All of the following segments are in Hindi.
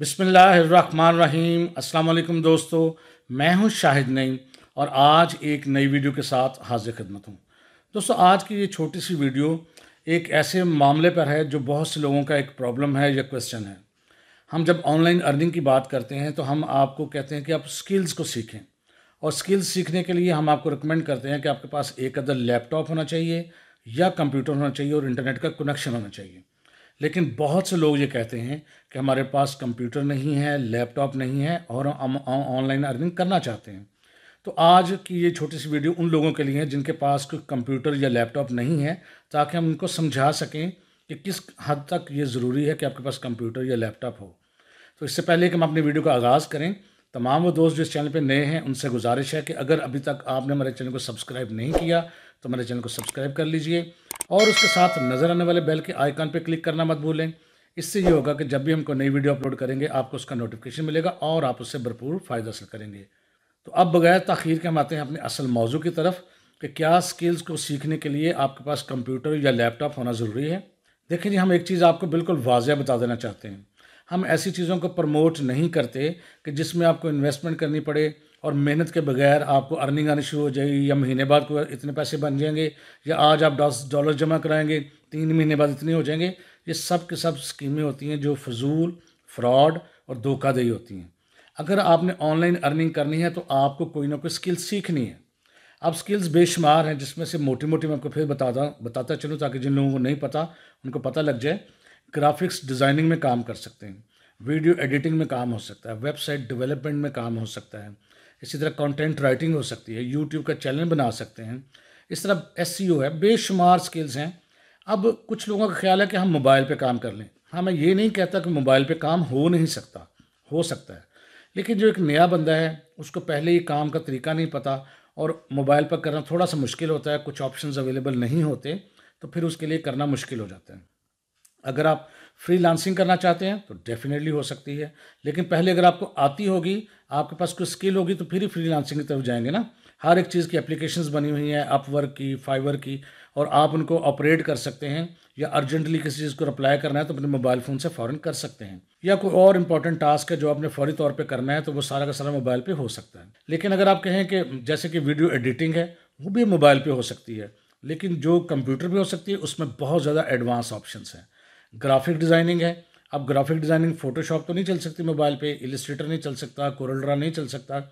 बिसमीम अस्सलाम दोस्तों मैं हूं शाहिद नईम और आज एक नई वीडियो के साथ हाजिर खदमत हूं दोस्तों आज की ये छोटी सी वीडियो एक ऐसे मामले पर है जो बहुत से लोगों का एक प्रॉब्लम है या क्वेश्चन है हम जब ऑनलाइन अर्निंग की बात करते हैं तो हम आपको कहते हैं कि आप स्किल्स को सीखें और स्किल्स सीखने के लिए हम आपको रिकमेंड करते हैं कि आपके पास एक अदर लैपटॉप होना चाहिए या कंप्यूटर होना चाहिए और इंटरनेट का कनेक्शन होना चाहिए लेकिन बहुत से लोग ये कहते हैं कि हमारे पास कंप्यूटर नहीं है लैपटॉप नहीं है और हम ऑनलाइन अर्निंग करना चाहते हैं तो आज की ये छोटी सी वीडियो उन लोगों के लिए है जिनके पास कोई कंप्यूटर या लैपटॉप नहीं है ताकि हम उनको समझा सकें कि किस हद तक ये ज़रूरी है कि आपके पास कंप्यूटर या लैपटॉप हो तो इससे पहले कि हम अपने वीडियो का आगाज़ करें तमाम वो दोस्त जो इस चैनल पर नए हैं उनसे गुजारिश है कि अगर अभी तक आपने हमारे चैनल को सब्सक्राइब नहीं किया तो हमारे चैनल को सब्सक्राइब कर लीजिए और उसके साथ नज़र आने वाले बेल के आइकन पर क्लिक करना मत भूलें इससे ये होगा कि जब भी हम कोई नई वीडियो अपलोड करेंगे आपको उसका नोटिफिकेशन मिलेगा और आप उससे भरपूर फ़ायदा हासिल करेंगे तो अब बगैर तखीर के हम आते हैं अपने असल मौजू की तरफ कि क्या स्किल्स को सीखने के लिए आपके पास कंप्यूटर या लैपटॉप होना ज़रूरी है देखिए जी हम एक चीज़ आपको बिल्कुल वाजह बता देना चाहते हैं हम ऐसी चीज़ों को प्रमोट नहीं करते कि जिसमें आपको इन्वेस्टमेंट करनी पड़े और मेहनत के बगैर आपको अर्निंग आनी शुरू हो जाएगी या महीने बाद को इतने पैसे बन जाएंगे या आज आप दस डॉलर जमा कराएंगे तीन महीने बाद इतने हो जाएंगे ये सब के सब स्कीमें होती हैं जो फजूल फ्रॉड और धोखाधड़ी होती हैं अगर आपने ऑनलाइन अर्निंग करनी है तो आपको कोई ना कोई स्किल सीखनी है अब स्किल्स बेशुमार हैं जिसमें से मोटी मोटी मैं आपको फिर बताता बताता चलूँ ताकि जिन लोगों को नहीं पता उनको पता लग जाए ग्राफिक्स डिज़ाइनिंग में काम कर सकते हैं वीडियो एडिटिंग में काम हो सकता है वेबसाइट डेवलपमेंट में काम हो सकता है इसी तरह कंटेंट राइटिंग हो सकती है यूट्यूब का चैनल बना सकते हैं इस तरह एस e है बेशुमार स्किल्स हैं अब कुछ लोगों का ख्याल है कि हम मोबाइल पर काम कर लें हाँ मैं ये नहीं कहता कि मोबाइल पर काम हो नहीं सकता हो सकता है लेकिन जो एक नया बंदा है उसको पहले ही काम का तरीका नहीं पता और मोबाइल पर करना थोड़ा सा मुश्किल होता है कुछ ऑप्शन अवेलेबल नहीं होते तो फिर उसके लिए करना मुश्किल हो जाता है अगर आप फ्रीलांसिंग करना चाहते हैं तो डेफिनेटली हो सकती है लेकिन पहले अगर आपको आती होगी आपके पास कोई स्किल होगी तो फिर ही फ्रीलांसिंग की तरफ जाएंगे ना हर एक चीज़ की एप्लीकेशंस बनी हुई हैं अपवर्क की फाइवर की और आप उनको ऑपरेट कर सकते हैं या अर्जेंटली किसी चीज़ को अप्लाई करना है तो अपने मोबाइल फ़ोन से फ़ौरन कर सकते हैं या कोई और इंपॉर्टेंट टास्क है जो आपने फौरी तौर पे करना है तो वो सारा का सारा मोबाइल पे हो सकता है लेकिन अगर आप कहें कि जैसे कि वीडियो एडिटिंग है वो भी मोबाइल पर हो सकती है लेकिन जो कंप्यूटर पर हो सकती है उसमें बहुत ज़्यादा एडवांस ऑप्शन हैं ग्राफिक डिज़ाइनिंग है अब ग्राफिक डिज़ाइनिंग फोटोशॉप तो नहीं चल सकती मोबाइल पे इलिस्ट्रेटर नहीं चल सकता कोरलड्रा नहीं चल सकता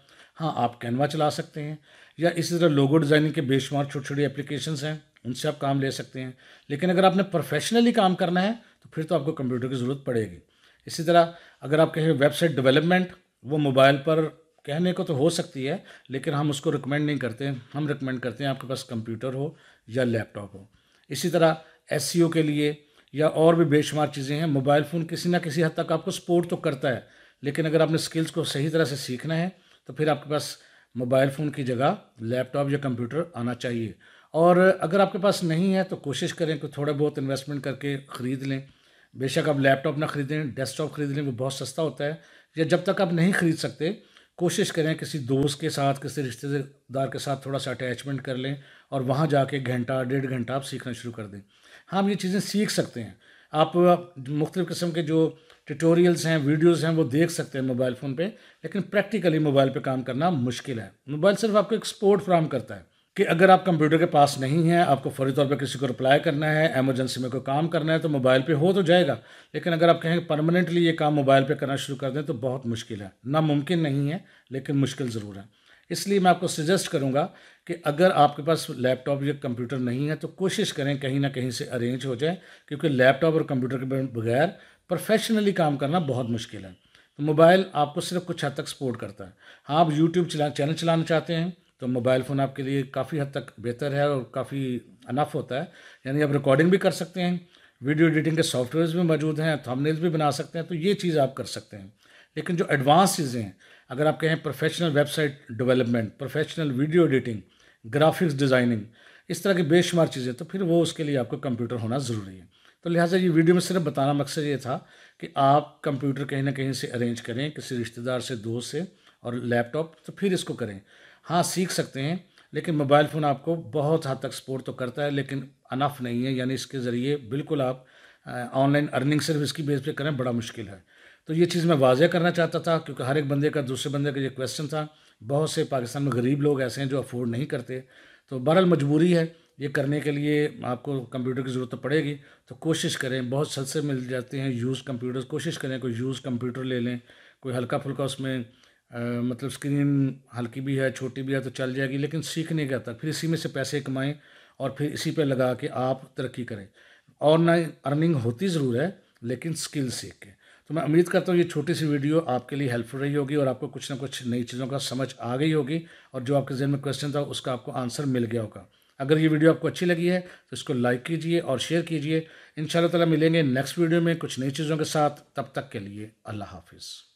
हाँ आप कैनवा चला सकते हैं या इसी तरह लोगो डिज़ाइनिंग के बेशुमार छोटी छोटी एप्लीकेशन हैं उनसे आप काम ले सकते हैं लेकिन अगर आपने प्रोफेशनली काम करना है तो फिर तो आपको कंप्यूटर की ज़रूरत पड़ेगी इसी तरह अगर आप कहें वेबसाइट डेवलपमेंट वो मोबाइल पर कहने को तो हो सकती है लेकिन हम उसको रिकमेंड नहीं करते हम रिकमेंड करते हैं आपके पास कंप्यूटर हो या लैपटॉप हो इसी तरह एस e के लिए या और भी बेशुमार चीज़ें हैं मोबाइल फ़ोन किसी ना किसी हद तक आपको सपोर्ट तो करता है लेकिन अगर आपने स्किल्स को सही तरह से सीखना है तो फिर आपके पास मोबाइल फ़ोन की जगह लैपटॉप या कंप्यूटर आना चाहिए और अगर आपके पास नहीं है तो कोशिश करें कि थोड़ा बहुत इन्वेस्टमेंट करके ख़रीद लें बेशक आप लैपटॉप ना ख़रीदें डेस्कटॉप ख़रीद लें वो बहुत सस्ता होता है या जब तक आप नहीं ख़रीद सकते कोशिश करें किसी दोस्त के साथ किसी रिश्तेदार के साथ थोड़ा सा अटैचमेंट कर लें और वहाँ जाके घंटा डेढ़ घंटा आप सीखना शुरू कर दें हाँ, हम ये चीज़ें सीख सकते हैं आप मुख्तलिफ़ किस्म के जो ट्यूटोरियल्स हैं वीडियोस हैं वो देख सकते हैं मोबाइल फ़ोन पे लेकिन प्रैक्टिकली मोबाइल पे काम करना मुश्किल है मोबाइल सिर्फ आपको एक स्पोर्ट फ्राहम करता है कि अगर आप कंप्यूटर के पास नहीं हैं आपको फौरी तौर पर किसी को रिप्लाई करना है एमरजेंसी में कोई काम करना है तो मोबाइल पे हो तो जाएगा लेकिन अगर आप कहें परमानेंटली ये काम मोबाइल पे करना शुरू कर दें तो बहुत मुश्किल है नामुमकिन नहीं है लेकिन मुश्किल ज़रूर है इसलिए मैं आपको सजेस्ट करूँगा कि अगर आपके पास लैपटॉप या कंप्यूटर नहीं है तो कोशिश करें कहीं ना कहीं से अरेंज हो जाए क्योंकि लैपटॉप और कंप्यूटर के बगैर प्रोफेशनली काम करना बहुत मुश्किल है तो मोबाइल आपको सिर्फ कुछ हद तक सपोर्ट करता है हाँ आप यूट्यूब चला चैनल चलाना चाहते हैं तो मोबाइल फ़ोन आपके लिए काफ़ी हद तक बेहतर है और काफ़ी अनफ होता है यानी आप रिकॉर्डिंग भी कर सकते हैं वीडियो एडिटिंग के सॉफ्टवेयर भी मौजूद हैं थंबनेल्स भी बना सकते हैं तो ये चीज़ आप कर सकते हैं लेकिन जो एडवांस चीज़ें हैं अगर आप कहें professional website development professional video editing graphics designing इस तरह की बेशुमार चीज़ें तो फिर वो उसके लिए आपको कंप्यूटर होना ज़रूरी है तो लिहाजा ये वीडियो में सिर्फ बताना मकसद ये था कि आप कंप्यूटर कहीं ना कहीं से अरेंज करें किसी रिश्तेदार से दोस्त से और लैपटॉप तो फिर इसको करें हाँ सीख सकते हैं लेकिन मोबाइल फ़ोन आपको बहुत हद तक सपोर्ट तो करता है लेकिन अनफ नहीं है यानी इसके ज़रिए बिल्कुल आप ऑनलाइन अर्निंग सिर्फ इसकी बेस पे करें बड़ा मुश्किल है तो ये चीज़ मैं वाजह करना चाहता था क्योंकि हर एक बंदे का दूसरे बंदे का ये क्वेश्चन था बहुत से पाकिस्तान में गरीब लोग ऐसे हैं जो अफोर्ड नहीं करते तो बहरहाल मजबूरी है ये करने के लिए आपको कंप्यूटर की ज़रूरत तो पड़ेगी तो कोशिश करें बहुत सस्ते मिल जाते हैं यूज़ कंप्यूटर कोशिश करें कोई यूज़ कंप्यूटर ले लें कोई हल्का फुल्का उसमें मतलब स्क्रीन हल्की भी है छोटी भी है तो चल जाएगी लेकिन सीखने का तक फिर इसी में से पैसे कमाएं और फिर इसी पे लगा के आप तरक्की करें और ना अर्निंग होती ज़रूर है लेकिन स्किल सीख के तो मैं उम्मीद करता हूँ ये छोटी सी वीडियो आपके लिए हेल्पफुल रही होगी और आपको कुछ ना कुछ नई चीज़ों का समझ आ गई होगी और जो आपके जहन में क्वेश्चन था उसका आपको आंसर मिल गया होगा अगर ये वीडियो आपको अच्छी लगी है तो इसको लाइक कीजिए और शेयर कीजिए इन ताला मिलेंगे नेक्स्ट वीडियो में कुछ नई चीज़ों के साथ तब तक के लिए अल्लाह हाफिज़